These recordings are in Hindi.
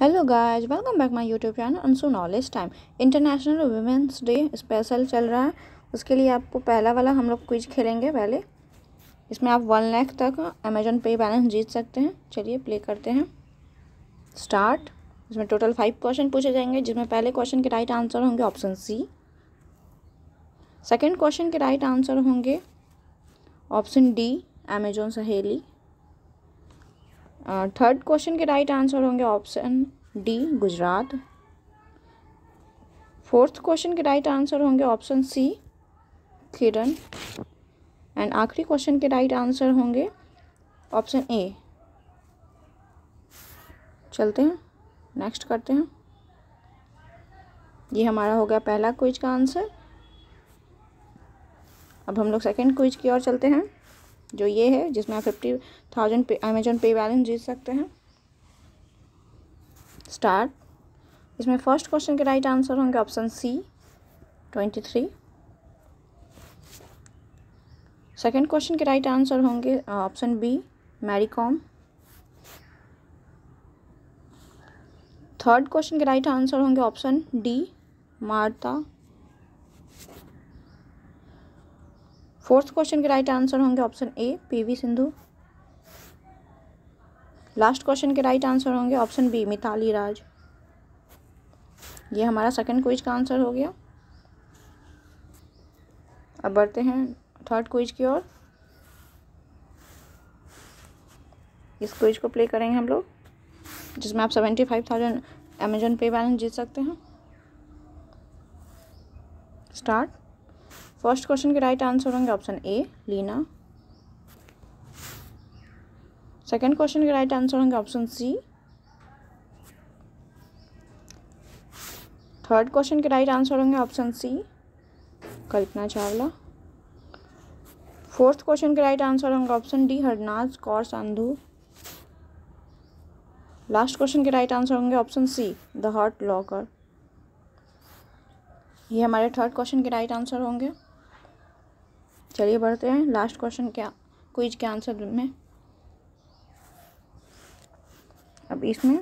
hello guys welcome back my YouTube channel अनसू knowledge time international women's day special चल रहा है उसके लिए आपको पहला वाला हम लोग क्विज खेलेंगे पहले इसमें आप वन लैख तक अमेजोन पे बैलेंस जीत सकते हैं चलिए प्ले करते हैं स्टार्ट इसमें टोटल फाइव क्वेश्चन पूछे जाएंगे जिसमें पहले क्वेश्चन के राइट आंसर होंगे ऑप्शन सी सेकेंड क्वेश्चन के राइट आंसर होंगे option D Amazon Saheli third question के राइट आंसर होंगे option D Gujarat fourth question के राइट आंसर होंगे ऑप्शन सी किरण एंड आखिरी क्वेश्चन के राइट आंसर होंगे ऑप्शन ए चलते हैं नेक्स्ट करते हैं ये हमारा हो गया पहला क्विज का आंसर अब हम लोग सेकेंड क्विज की ओर चलते हैं जो ये है जिसमें आप फिफ्टी थाउजेंड पे अमेजोन पे बैलेंस जीत सकते हैं स्टार्ट इसमें फर्स्ट क्वेश्चन के राइट आंसर होंगे option C twenty three second question के राइट आंसर होंगे option B Mary Kom third question के राइट आंसर होंगे option D Marta fourth question के राइट आंसर होंगे option A PV Sindhu last question के राइट आंसर होंगे ऑप्शन बी मिताली राज ये हमारा सेकंड क्विज का आंसर हो गया अब बढ़ते हैं थर्ड क्विज की ओर इस क्विज को प्ले करेंगे हम लोग जिसमें आप seventy five thousand Amazon Pay balance जीत सकते हैं स्टार्ट फर्स्ट क्वेश्चन के राइट आंसर होंगे option A Leena second question के राइट आंसर होंगे ऑप्शन सी थर्ड क्वेश्चन के राइट आंसर होंगे option C Kalpana Chawla fourth question के राइट आंसर होंगे option D Harnaaz Kaur Sandhu last question के राइट आंसर होंगे option C the Hurt Locker ये हमारे थर्ड क्वेश्चन के राइट आंसर होंगे चलिए बढ़ते हैं लास्ट क्वेश्चन क्या क्विज के आंसर में अब इसमें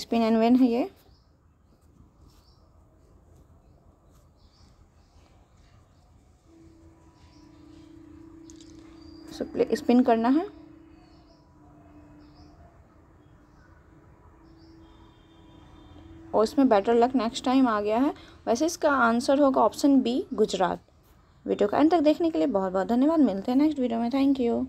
स्पिन एंड वेन है ये स्पिन करना है और इसमें बेटर लक नेक्स्ट टाइम आ गया है वैसे इसका आंसर होगा ऑप्शन बी गुजरात वीडियो का अंत तक देखने के लिए बहुत बहुत धन्यवाद मिलते हैं नेक्स्ट वीडियो में थैंक यू